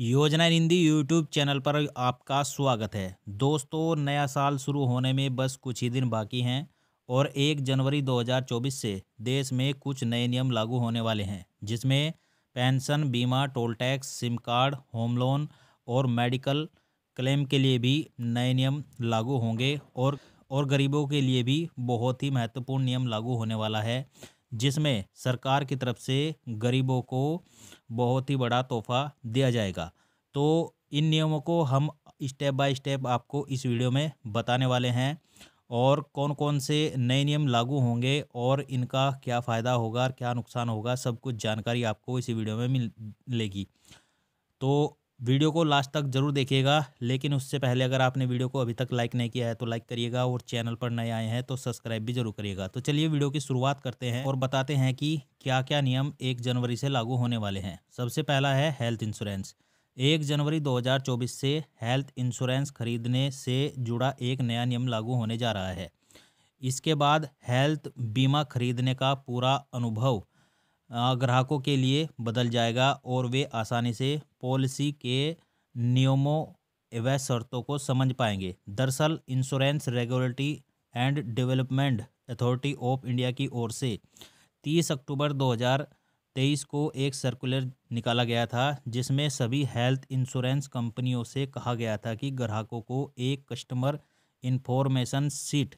योजना Hindi YouTube channel पर आपका स्वागत है दोस्तों नया साल शुरू होने में बस कुछ ही दिन बाकी हैं और एक जनवरी 2024 से देश में कुछ नए नियम लागू होने वाले हैं जिसमें पेंशन बीमा toll tax sim card home loan और मेडिकल क्लेम के लिए भी नए नियम लागू होंगे और और गरीबों के लिए भी बहुत ही महत्वपूर्ण नियम लागू होने वाला है जिसमें सरकार की तरफ से गरीबों को बहुत ही बड़ा तोहफा दिया जाएगा तो इन नियमों को हम स्टेप बाय स्टेप आपको इस वीडियो में बताने वाले हैं और कौन कौन से नए नियम लागू होंगे और इनका क्या फ़ायदा होगा और क्या नुकसान होगा सब कुछ जानकारी आपको इसी वीडियो में मिलेगी तो वीडियो को लास्ट तक जरूर देखिएगा लेकिन उससे पहले अगर आपने वीडियो को अभी तक लाइक नहीं किया है तो लाइक करिएगा और चैनल पर नए आए हैं तो सब्सक्राइब भी जरूर करिएगा तो चलिए वीडियो की शुरुआत करते हैं और बताते हैं कि क्या क्या नियम एक जनवरी से लागू होने वाले हैं सबसे पहला है हेल्थ इंश्योरेंस एक जनवरी दो से हेल्थ इंश्योरेंस खरीदने से जुड़ा एक नया नियम लागू होने जा रहा है इसके बाद हेल्थ बीमा खरीदने का पूरा अनुभव ग्राहकों के लिए बदल जाएगा और वे आसानी से पॉलिसी के नियमों व शर्तों को समझ पाएंगे दरअसल Insurance Regulatory and Development Authority of India की ओर से 30 अक्टूबर 2023 को एक सर्कुलर निकाला गया था जिसमें सभी हेल्थ इंश्योरेंस कंपनियों से कहा गया था कि ग्राहकों को एक कस्टमर इन्फॉर्मेशन सीट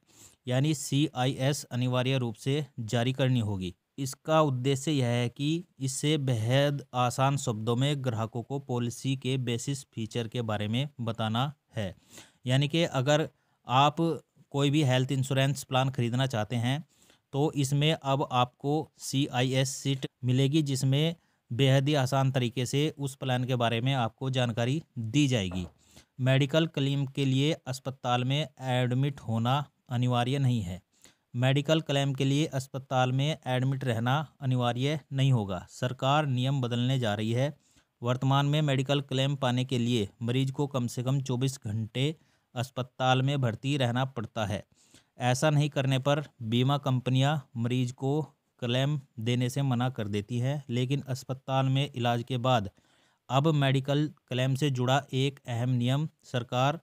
यानी सी अनिवार्य रूप से जारी करनी होगी इसका उद्देश्य यह है कि इससे बेहद आसान शब्दों में ग्राहकों को पॉलिसी के बेसिस फीचर के बारे में बताना है यानी कि अगर आप कोई भी हेल्थ इंश्योरेंस प्लान खरीदना चाहते हैं तो इसमें अब आपको सी आई एस सीट मिलेगी जिसमें बेहद ही आसान तरीके से उस प्लान के बारे में आपको जानकारी दी जाएगी मेडिकल क्लेम के लिए अस्पताल में एडमिट होना अनिवार्य नहीं है मेडिकल क्लेम के लिए अस्पताल में एडमिट रहना अनिवार्य नहीं होगा सरकार नियम बदलने जा रही है वर्तमान में मेडिकल क्लेम पाने के लिए मरीज को कम से कम 24 घंटे अस्पताल में भर्ती रहना पड़ता है ऐसा नहीं करने पर बीमा कंपनियां मरीज को क्लेम देने से मना कर देती हैं लेकिन अस्पताल में इलाज के बाद अब मेडिकल क्लेम से जुड़ा एक अहम नियम सरकार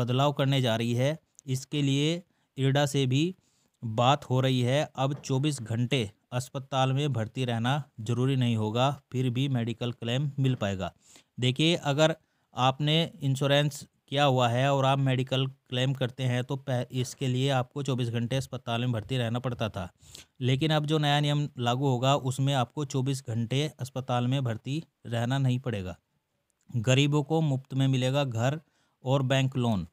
बदलाव करने जा रही है इसके लिए इरडा से भी बात हो रही है अब 24 घंटे अस्पताल में भर्ती रहना ज़रूरी नहीं होगा फिर भी मेडिकल क्लेम मिल पाएगा देखिए अगर आपने इंश्योरेंस किया हुआ है और आप मेडिकल क्लेम करते हैं तो इसके लिए आपको 24 घंटे अस्पताल में भर्ती रहना पड़ता था लेकिन अब जो नया नियम लागू होगा उसमें आपको 24 घंटे अस्पताल में भर्ती रहना नहीं पड़ेगा गरीबों को मुफ्त में मिलेगा घर और बैंक लोन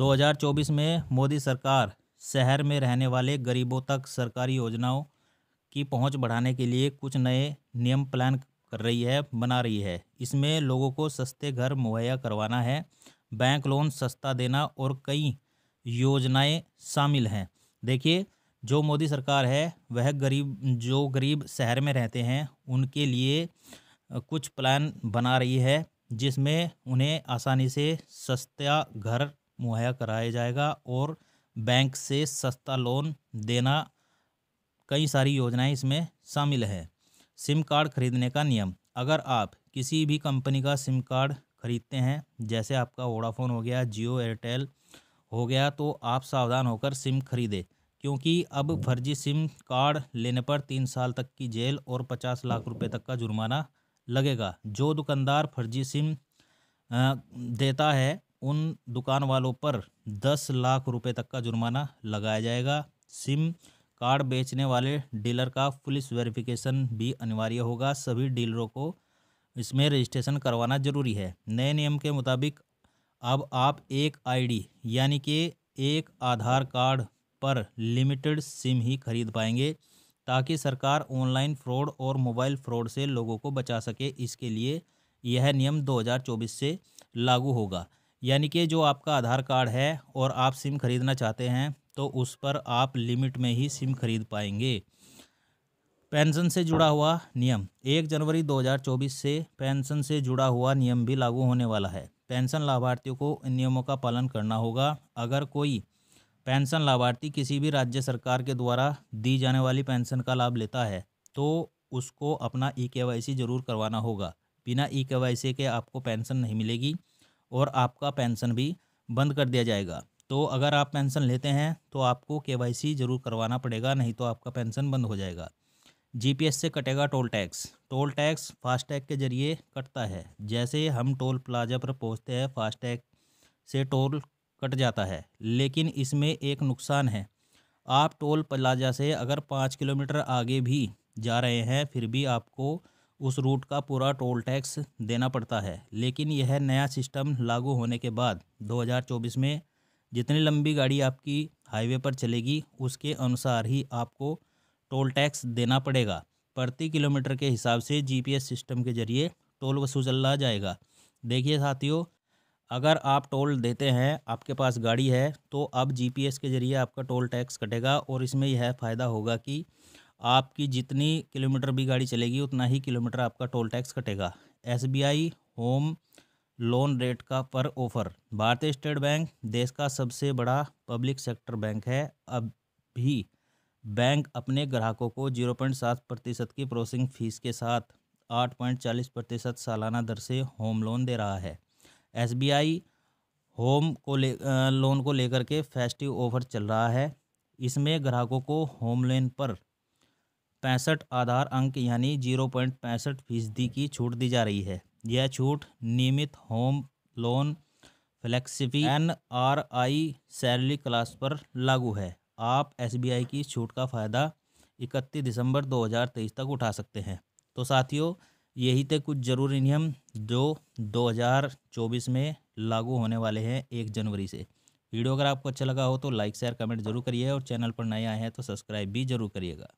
2024 में मोदी सरकार शहर में रहने वाले गरीबों तक सरकारी योजनाओं की पहुंच बढ़ाने के लिए कुछ नए नियम प्लान कर रही है बना रही है इसमें लोगों को सस्ते घर मुहैया करवाना है बैंक लोन सस्ता देना और कई योजनाएं शामिल हैं देखिए जो मोदी सरकार है वह गरीब जो गरीब शहर में रहते हैं उनके लिए कुछ प्लान बना रही है जिसमें उन्हें आसानी से सस्ता घर मुहैया कराया जाएगा और बैंक से सस्ता लोन देना कई सारी योजनाएं इसमें शामिल है सिम कार्ड खरीदने का नियम अगर आप किसी भी कंपनी का सिम कार्ड खरीदते हैं जैसे आपका वोडाफोन हो गया जियो एयरटेल हो गया तो आप सावधान होकर सिम खरीदें क्योंकि अब फर्जी सिम कार्ड लेने पर तीन साल तक की जेल और पचास लाख रुपए तक का जुर्माना लगेगा जो दुकानदार फर्जी सिम देता है उन दुकान वालों पर दस लाख रुपए तक का जुर्माना लगाया जाएगा सिम कार्ड बेचने वाले डीलर का पुलिस वेरिफिकेशन भी अनिवार्य होगा सभी डीलरों को इसमें रजिस्ट्रेशन करवाना जरूरी है नए नियम के मुताबिक अब आप एक आईडी यानी कि एक आधार कार्ड पर लिमिटेड सिम ही खरीद पाएंगे ताकि सरकार ऑनलाइन फ्रॉड और मोबाइल फ्रॉड से लोगों को बचा सके इसके लिए यह नियम 2024 से लागू होगा यानी कि जो आपका आधार कार्ड है और आप सिम खरीदना चाहते हैं तो उस पर आप लिमिट में ही सिम खरीद पाएंगे पेंशन से जुड़ा हुआ नियम एक जनवरी 2024 से पेंशन से जुड़ा हुआ नियम भी लागू होने वाला है पेंशन लाभार्थियों को इन नियमों का पालन करना होगा अगर कोई पेंशन लाभार्थी किसी भी राज्य सरकार के द्वारा दी जाने वाली पेंशन का लाभ लेता है तो उसको अपना ई के वाई सी जरूर करवाना होगा बिना ई के वाई सी के आपको पेंशन नहीं मिलेगी और आपका पेंशन भी बंद कर दिया जाएगा तो अगर आप पेंशन लेते हैं तो आपको के ज़रूर करवाना पड़ेगा नहीं तो आपका पेंशन बंद हो जाएगा जीपीएस से कटेगा toll tax toll tax FASTag के जरिए कटता है जैसे हम टोल प्लाजा पर पहुँचते हैं फास्टैग से टोल कट जाता है लेकिन इसमें एक नुकसान है आप टोल प्लाजा से अगर पाँच किलोमीटर आगे भी जा रहे हैं फिर भी आपको उस रूट का पूरा टोल टैक्स देना पड़ता है लेकिन यह नया सिस्टम लागू होने के बाद 2024 में जितनी लंबी गाड़ी आपकी हाईवे पर चलेगी उसके अनुसार ही आपको टोल टैक्स देना पड़ेगा प्रति किलोमीटर के हिसाब से जीपीएस सिस्टम के जरिए टोल वसूला जाएगा देखिए साथियों अगर आप टोल देते हैं आपके पास गाड़ी है तो अब जीपीएस के ज़रिए आपका टोल टैक्स कटेगा और इसमें यह फ़ायदा होगा कि आपकी जितनी किलोमीटर भी गाड़ी चलेगी उतना ही किलोमीटर आपका टोल टैक्स कटेगा एस होम लोन रेट का पर ऑफर भारतीय स्टेट बैंक देश का सबसे बड़ा पब्लिक सेक्टर बैंक है अब भी बैंक अपने ग्राहकों को जीरो पॉइंट सात प्रतिशत की प्रोसेसिंग फीस के साथ आठ पॉइंट चालीस प्रतिशत सालाना दर से होम लोन दे रहा है एस होम को ले लोन को लेकर के फेस्टिव ऑफर चल रहा है इसमें ग्राहकों को होम लोन पर पैंसठ आधार अंक यानी जीरो पॉइंट पैंसठ फीसदी की छूट दी जा रही है यह छूट नियमित होम लोन फ्लेक्सिफी N R I salary class पर लागू है आप एस बी आई की छूट का फ़ायदा इकतीस दिसंबर 2023 तक उठा सकते हैं तो साथियों यही थे कुछ ज़रूरी नियम जो 2024 में लागू होने वाले हैं एक जनवरी से वीडियो अगर आपको अच्छा लगा हो तो लाइक शेयर कमेंट जरूर करिए और चैनल पर नए आए हैं तो सब्सक्राइब भी जरूर करिएगा